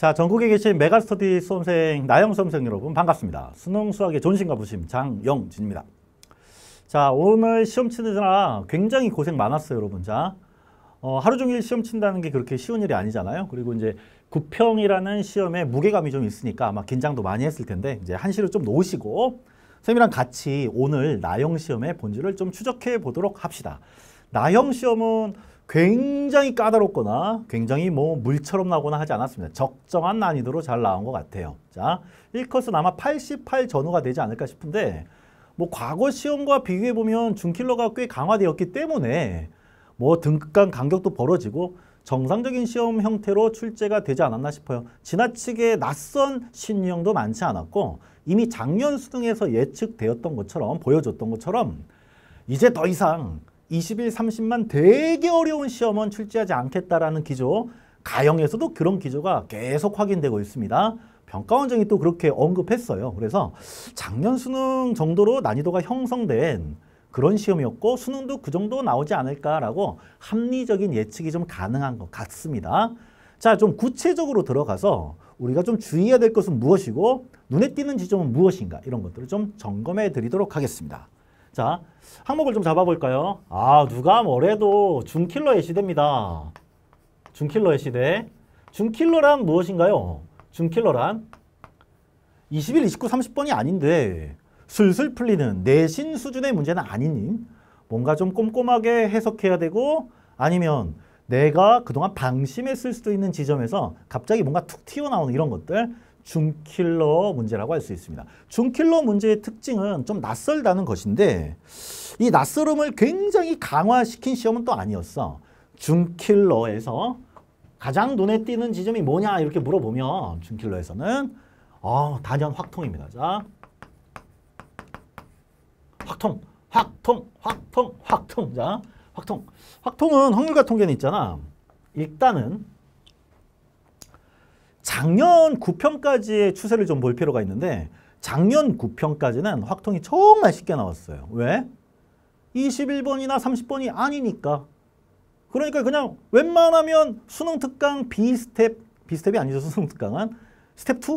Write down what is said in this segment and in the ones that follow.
자, 전국에 계신 메가스터디 수험생, 나영 수험생 여러분 반갑습니다. 수능 수학의 존심과 부심 장영진입니다. 자, 오늘 시험 치느라 굉장히 고생 많았어요, 여러분. 자, 어, 하루 종일 시험 친다는 게 그렇게 쉬운 일이 아니잖아요. 그리고 이제 구평이라는 시험에 무게감이 좀 있으니까 아마 긴장도 많이 했을 텐데 이제 한시를 좀 놓으시고 선생님이랑 같이 오늘 나영 시험의 본질을 좀 추적해 보도록 합시다. 나영 시험은 굉장히 까다롭거나 굉장히 뭐 물처럼 나거나 하지 않았습니다. 적정한 난이도로 잘 나온 것 같아요. 자, 1컷은 아마 88 전후가 되지 않을까 싶은데 뭐 과거 시험과 비교해보면 중킬러가 꽤 강화되었기 때문에 뭐 등간 급 간격도 벌어지고 정상적인 시험 형태로 출제가 되지 않았나 싶어요. 지나치게 낯선 신유형도 많지 않았고 이미 작년 수능에서 예측되었던 것처럼 보여줬던 것처럼 이제 더 이상 20일, 30만 되게 어려운 시험은 출제하지 않겠다라는 기조, 가형에서도 그런 기조가 계속 확인되고 있습니다. 평가원장이 또 그렇게 언급했어요. 그래서 작년 수능 정도로 난이도가 형성된 그런 시험이었고 수능도 그 정도 나오지 않을까라고 합리적인 예측이 좀 가능한 것 같습니다. 자, 좀 구체적으로 들어가서 우리가 좀 주의해야 될 것은 무엇이고 눈에 띄는 지점은 무엇인가 이런 것들을 좀 점검해 드리도록 하겠습니다. 자, 항목을 좀 잡아볼까요? 아, 누가 뭐래도 중킬러의 시대입니다. 중킬러의 시대. 중킬러란 무엇인가요? 중킬러란 21, 29, 30번이 아닌데 슬슬 풀리는 내신 수준의 문제는 아닌 뭔가 좀 꼼꼼하게 해석해야 되고 아니면 내가 그동안 방심했을 수도 있는 지점에서 갑자기 뭔가 툭 튀어나오는 이런 것들 중킬러 문제라고 할 수 있습니다. 중킬러 문제의 특징은 좀 낯설다는 것인데 이 낯설음을 굉장히 강화시킨 시험은 또 아니었어. 중킬러에서 가장 눈에 띄는 지점이 뭐냐 이렇게 물어보면 중킬러에서는 어, 단연 확통입니다. 자, 확통, 확통, 확통, 확통. 자, 확통. 확통은 확률과 통계는 있잖아. 일단은 작년 9편까지의 추세를 좀 볼 필요가 있는데 작년 9편까지는 확통이 정말 쉽게 나왔어요. 왜? 21번이나 30번이 아니니까. 그러니까 그냥 웬만하면 수능 특강 B스텝, B스텝이 아니죠. 수능 특강은 스텝 2?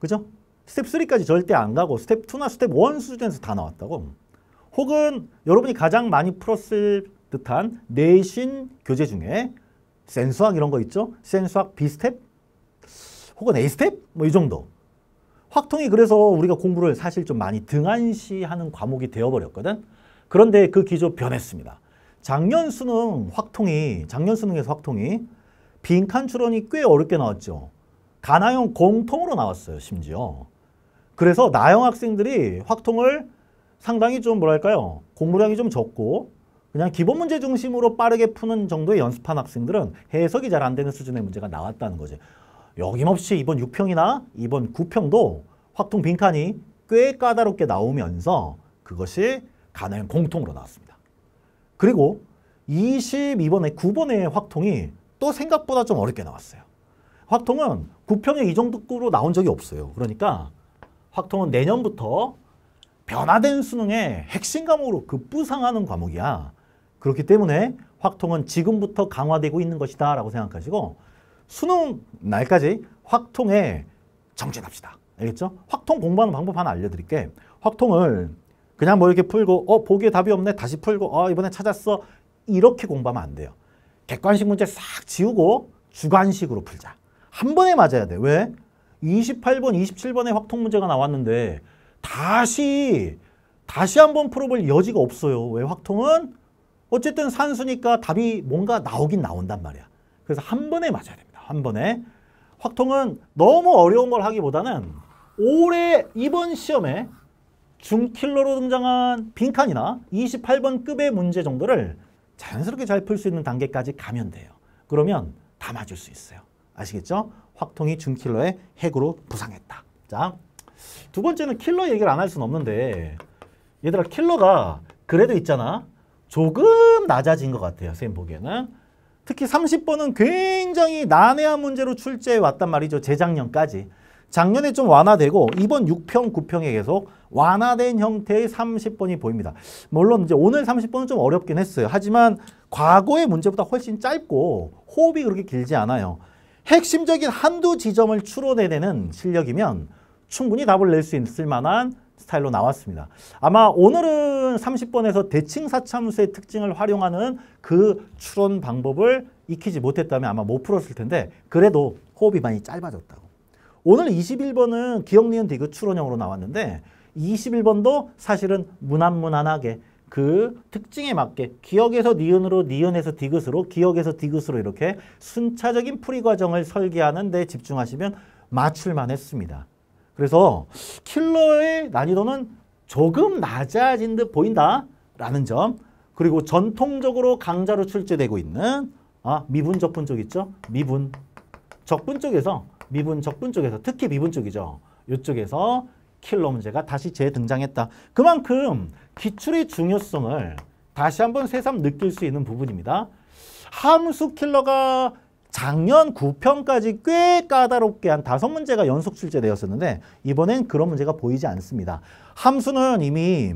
그죠? 스텝 3까지 절대 안 가고 스텝 2나 스텝 1 수준에서 다 나왔다고. 혹은 여러분이 가장 많이 풀었을 듯한 내신 교재 중에 센수학 이런 거 있죠? 센수학 B스텝? 혹은 A스텝 뭐 이 정도. 확통이 그래서 우리가 공부를 사실 좀 많이 등한시하는 과목이 되어버렸거든. 그런데 그 기조 변했습니다. 작년 수능 확통이, 작년 수능에서 확통이 빈칸 추론이 꽤 어렵게 나왔죠. 가나형 공통으로 나왔어요, 심지어. 그래서 나형 학생들이 확통을 상당히 좀 뭐랄까요, 공부량이 좀 적고 그냥 기본 문제 중심으로 빠르게 푸는 정도의 연습한 학생들은 해석이 잘 안 되는 수준의 문제가 나왔다는 거죠 여김없이 이번 6평이나 이번 9평도 확통 빈칸이 꽤 까다롭게 나오면서 그것이 가능 공통으로 나왔습니다. 그리고 22번에 9번의 확통이 또 생각보다 좀 어렵게 나왔어요. 확통은 9평에 이 정도로 나온 적이 없어요. 그러니까 확통은 내년부터 변화된 수능의 핵심 과목으로 급부상하는 과목이야. 그렇기 때문에 확통은 지금부터 강화되고 있는 것이다 라고 생각하시고 수능 날까지 확통에 정진합시다. 알겠죠? 확통 공부하는 방법 하나 알려드릴게. 확통을 그냥 뭐 이렇게 풀고 어 보기에 답이 없네 다시 풀고 어 이번에 찾았어 이렇게 공부하면 안 돼요. 객관식 문제 싹 지우고 주관식으로 풀자. 한 번에 맞아야 돼. 왜? 28번, 2 7번에 확통 문제가 나왔는데 다시 다시 한 번 풀어볼 여지가 없어요. 왜 확통은? 어쨌든 산수니까 답이 뭔가 나오긴 나온단 말이야. 그래서 한 번에 맞아야 됩니다. 한 번에. 확통은 너무 어려운 걸 하기보다는 올해 이번 시험에 중킬러로 등장한 빈칸이나 28번 급의 문제 정도를 자연스럽게 잘 풀 수 있는 단계까지 가면 돼요. 그러면 다 맞을 수 있어요. 아시겠죠? 확통이 중킬러의 핵으로 부상했다. 자, 두 번째는 킬러 얘기를 안 할 수는 없는데 얘들아 킬러가 그래도 있잖아. 조금 낮아진 것 같아요. 선생님 보기에는. 특히 30번은 굉장히 난해한 문제로 출제해 왔단 말이죠. 재작년까지. 작년에 좀 완화되고 이번 6평, 9평에 계속 완화된 형태의 30번이 보입니다. 물론 이제 오늘 30번은 좀 어렵긴 했어요. 하지만 과거의 문제보다 훨씬 짧고 호흡이 그렇게 길지 않아요. 핵심적인 한두 지점을 추론해내는 실력이면 충분히 답을 낼 수 있을 만한 스타일로 나왔습니다. 아마 오늘은 30번에서 대칭 사참수의 특징을 활용하는 그 추론 방법을 익히지 못했다면 아마 못 풀었을 텐데 그래도 호흡이 많이 짧아졌다고. 오늘 21번은 기억, 니은, 디귿 추론형으로 나왔는데 21번도 사실은 무난무난하게 그 특징에 맞게 기억에서 니은으로 니은에서 디귿으로 기억에서 디귿으로 이렇게 순차적인 풀이 과정을 설계하는 데 집중하시면 맞출만 했습니다. 그래서 킬러의 난이도는 조금 낮아진 듯 보인다라는 점 그리고 전통적으로 강자로 출제되고 있는 아, 미분 적분 쪽 있죠? 미분 적분 쪽에서 미분 적분 쪽에서 특히 미분 쪽이죠. 이쪽에서 킬러 문제가 다시 재등장했다. 그만큼 기출의 중요성을 다시 한번 새삼 느낄 수 있는 부분입니다. 함수 킬러가 작년 9편까지 꽤 까다롭게 한 다섯 문제가 연속 출제되었었는데 이번엔 그런 문제가 보이지 않습니다. 함수는 이미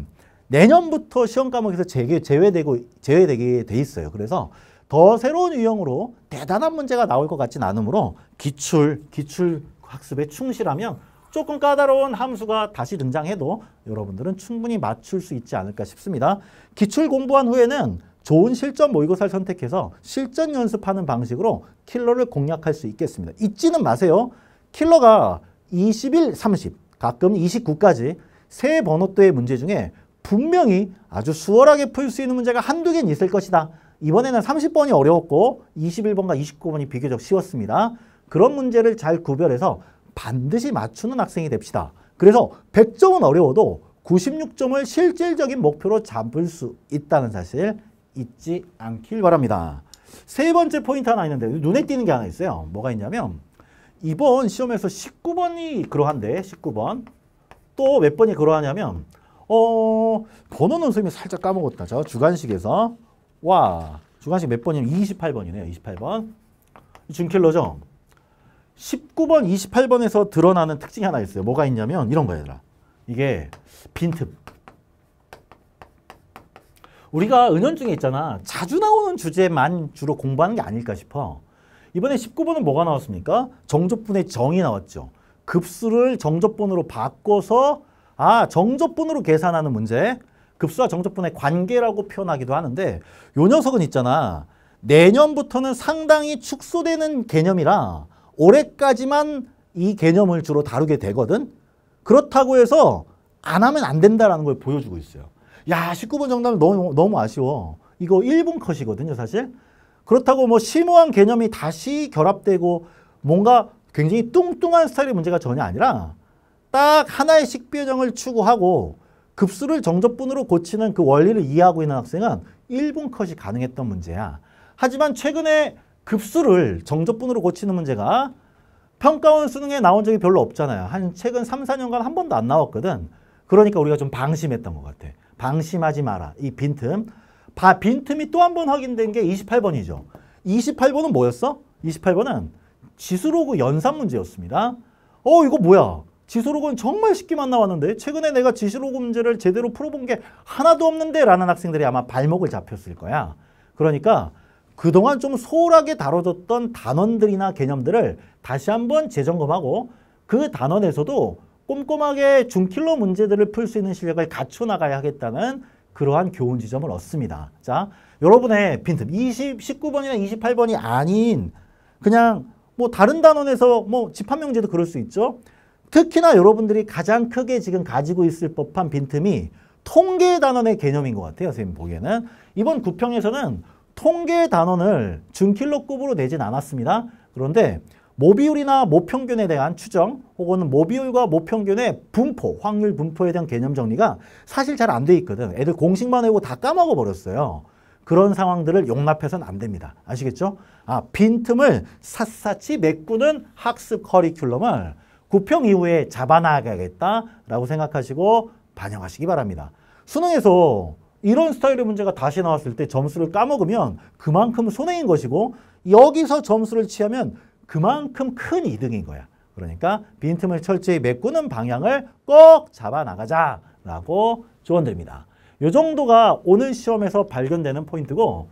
내년부터 시험 과목에서 제외, 제외되고 제외되게 돼 있어요. 그래서 더 새로운 유형으로 대단한 문제가 나올 것 같진 않으므로 기출, 기출 학습에 충실하면 조금 까다로운 함수가 다시 등장해도 여러분들은 충분히 맞출 수 있지 않을까 싶습니다. 기출 공부한 후에는 좋은 실전 모의고사를 선택해서 실전 연습하는 방식으로 킬러를 공략할 수 있겠습니다. 잊지는 마세요. 킬러가 21, 30, 가끔 29까지 세 번호도의 문제 중에 분명히 아주 수월하게 풀 수 있는 문제가 한두 개는 있을 것이다. 이번에는 30번이 어려웠고 21번과 29번이 비교적 쉬웠습니다. 그런 문제를 잘 구별해서 반드시 맞추는 학생이 됩시다. 그래서 100점은 어려워도 96점을 실질적인 목표로 잡을 수 있다는 사실 잊지 않길 바랍니다. 세 번째 포인트 하나 있는데 눈에 띄는 게 하나 있어요. 뭐가 있냐면 이번 시험에서 19번이 그러한데 19번 또 몇 번이 그러하냐면 어 번호는 선생님이 살짝 까먹었다. 저 주간식에서 와 주간식 몇 번이냐면 28번이네요. 28번 준킬러죠. 19번, 28번에서 드러나는 특징이 하나 있어요. 뭐가 있냐면 이런 거예요. 얘들아. 이게 빈틈. 우리가 은연 중에 있잖아. 자주 나오는 주제만 주로 공부하는 게 아닐까 싶어. 이번에 19번은 뭐가 나왔습니까? 정조분의 정이 나왔죠. 급수를 정조분으로 바꿔서 아 정조분으로 계산하는 문제. 급수와 정조분의 관계라고 표현하기도 하는데 요 녀석은 있잖아. 내년부터는 상당히 축소되는 개념이라 올해까지만 이 개념을 주로 다루게 되거든. 그렇다고 해서 안 하면 안 된다라는 걸 보여주고 있어요. 야 19번 정답은 너무, 너무 아쉬워. 이거 1분 컷이거든요 사실. 그렇다고 뭐 심오한 개념이 다시 결합되고 뭔가 굉장히 뚱뚱한 스타일의 문제가 전혀 아니라 딱 하나의 식비정을 추구하고 급수를 정적분으로 고치는 그 원리를 이해하고 있는 학생은 1분 컷이 가능했던 문제야. 하지만 최근에 급수를 정적분으로 고치는 문제가 평가원 수능에 나온 적이 별로 없잖아요. 한 최근 3, 4년간 한 번도 안 나왔거든. 그러니까 우리가 좀 방심했던 것 같아. 방심하지 마라. 이 빈틈. 바, 빈틈이 또 한 번 확인된 게 28번이죠. 28번은 뭐였어? 28번은 지수로그 연산 문제였습니다. 어 이거 뭐야? 지수로그는 정말 쉽게만 나왔는데 최근에 내가 지수로그 문제를 제대로 풀어본 게 하나도 없는데 라는 학생들이 아마 발목을 잡혔을 거야. 그러니까 그동안 좀 소홀하게 다뤄졌던 단원들이나 개념들을 다시 한 번 재점검하고 그 단원에서도 꼼꼼하게 중킬러 문제들을 풀 수 있는 실력을 갖춰 나가야 하겠다는 그러한 교훈 지점을 얻습니다. 자, 여러분의 빈틈 20, 19번이나 28번이 아닌 그냥 뭐 다른 단원에서 뭐 집합명제도 그럴 수 있죠. 특히나 여러분들이 가장 크게 지금 가지고 있을 법한 빈틈이 통계 단원의 개념인 것 같아요. 선생님 보기에는 이번 구평에서는 통계 단원을 중킬러급으로 내진 않았습니다. 그런데 모비율이나 모평균에 대한 추정 혹은 모비율과 모평균의 분포, 확률 분포에 대한 개념 정리가 사실 잘 안 돼 있거든. 애들 공식만 외우고 다 까먹어 버렸어요. 그런 상황들을 용납해서는 안 됩니다. 아시겠죠? 아, 빈틈을 샅샅이 메꾸는 학습 커리큘럼을 구평 이후에 잡아나가겠다라고 생각하시고 반영하시기 바랍니다. 수능에서 이런 스타일의 문제가 다시 나왔을 때 점수를 까먹으면 그만큼 손해인 것이고 여기서 점수를 취하면 그만큼 큰 이득인 거야. 그러니까 빈틈을 철저히 메꾸는 방향을 꼭 잡아 나가자라고 조언드립니다. 이 정도가 오는 시험에서 발견되는 포인트고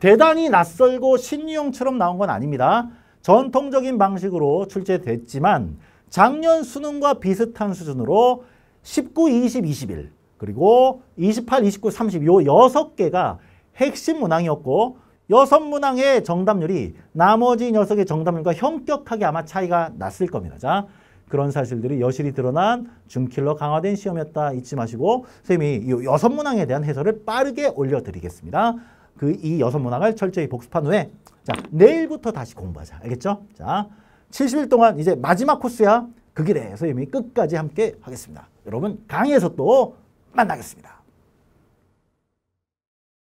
대단히 낯설고 신유형처럼 나온 건 아닙니다. 전통적인 방식으로 출제됐지만 작년 수능과 비슷한 수준으로 19, 20, 21 그리고 28, 29, 30요 6개가 핵심 문항이었고 여섯 문항의 정답률이 나머지 녀석의 정답률과 현격하게 아마 차이가 났을 겁니다. 자, 그런 사실들이 여실히 드러난 중킬러 강화된 시험이었다 잊지 마시고 선생님이 이 여섯 문항에 대한 해설을 빠르게 올려드리겠습니다. 그 이 여섯 문항을 철저히 복습한 후에 자 내일부터 다시 공부하자 알겠죠? 자 70일 동안 이제 마지막 코스야 그 길에 선생님이 끝까지 함께 하겠습니다. 여러분 강의에서 또 만나겠습니다.